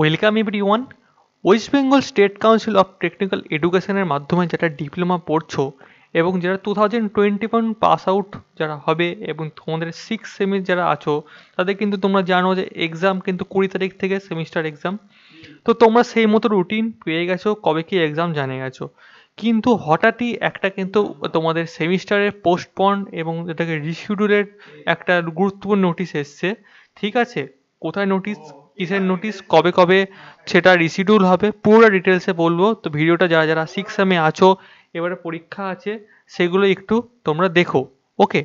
Welcome everyone West Bengal state council of technical এডুকেশনের মাধ্যমে যারা ডিপ্লোমা পড়ছো এবং যারা two thousand twenty one pass out যারা হবে এবং তোমাদের সিক্স সেমির যারা আছো তাদের কিন্তু তোমরা জানো যে এক্সাম কিন্তু কুড়ি তারিখ থেকে সেমিস্টার এক্সাম তো তোমরা সেই মতো রুটিন পেয়ে গেছো কবে কি এক্সাম জানে গেছো কিন্তু হঠাৎই একটা কিন্তু তোমাদের সেমিস্টারের পোস্টপন এবং এটাকে রিশিডিউলের একটা গুরুত্বপূর্ণ নোটিশ এসছে ঠিক আছে কোথায় নোটিশ কিসের নোটিশ কবে কবে সেটা রিসিডিউল হবে পুরো ডিটেলসে বলবো তো ভিডিওটা যারা যারা সিক্স সেমে আছো এবারে পরীক্ষা আছে সেগুলো একটু তোমরা দেখো ওকে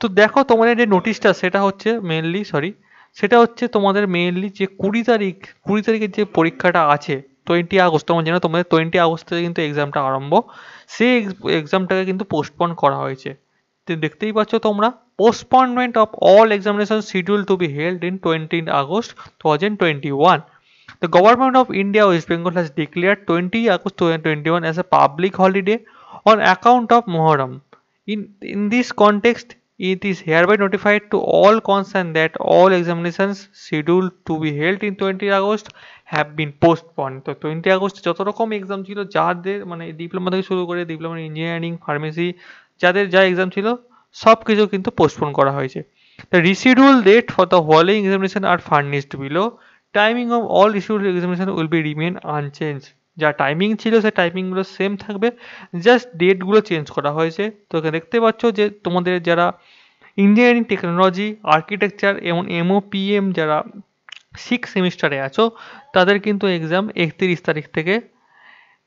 তো দেখো তোমাদের যে নোটিশটা সেটা হচ্ছে মেনলি সরি সেটা হচ্ছে তোমাদের মেনলি যে কুড়ি তারিখ কুড়ি তারিখের যে পরীক্ষাটা আছে টোয়েন্টি আগস্ট তোমার যেন তোমাদের টোয়েন্টি আগস্ট থেকে কিন্তু এক্সামটা আরম্ভ সেই এক্সামটাকে কিন্তু পোস্টপন করা হয়েছে দেখতেই পাচ্ছ তোমরা postponement of all examinations scheduled to be held in 20 August 2021. The government of India West Bengal has declared 20 August 2021 as a public holiday on account of Muharram. In, in this context, it is hereby notified to all concerned that all examinations scheduled to be held in 20 August have been postponed. So, 20 August, যত রকম exam ছিল যাদের মানে diploma থেকে শুরু করে diploma engineering pharmacy যাদের যা এক্সাম ছিল সব কিছু কিন্তু পোস্টপোন করা হয়েছে the residual date for the whaling examination are furnished below timing of all residual examination will be remain unchange যা টাইমিং ছিল সে টাইমিংগুলো সেম থাকবে জাস্ট ডেটগুলো চেঞ্জ করা হয়েছে তো দেখতে পাচ্ছ যে তোমাদের যারা ইঞ্জিনিয়ারিং টেকনোলজি আর্কিটেকচার এবং এমওপিএম যারা সিক্স সেমিস্টারে আছো তাদের কিন্তু এক্সাম একত্রিশ তারিখ থেকে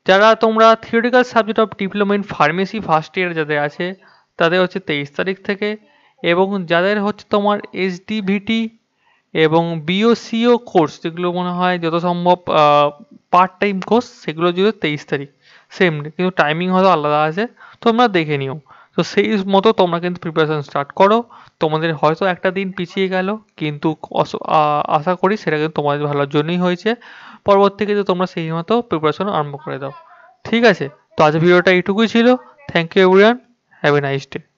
যারা তোমরা theoretical subject of diploma in pharmacy first year যাদের আছে তাদের হচ্ছে তেইশ তারিখ থেকে এবং যাদের হচ্ছে তোমার এসডিভিটি এবং বিওসিও কোর্স যেগুলো মনে হয় যত সম্ভব পার্ট টাইম কোর্স সেগুলো জুড়ে তেইশ তারিখ সেম কিন্তু টাইমিং হয়তো আলাদা আছে তোমরা দেখে নিও তো সেই মতো তোমরা কিন্তু প্রিপারেশন স্টার্ট করো তোমাদের হয়তো একটা দিন পিছিয়ে গেল কিন্তু আশা করি সেটা কিন্তু তোমাদের ভালোর জন্যই হয়েছে পরবর্তীকে যে তোমরা সেই মতো প্রিপারেশন আরম্ভ করে দাও ঠিক আছে তো আজ ভিডিওটা এইটুকুই ছিল thank you everyone Have a nice day.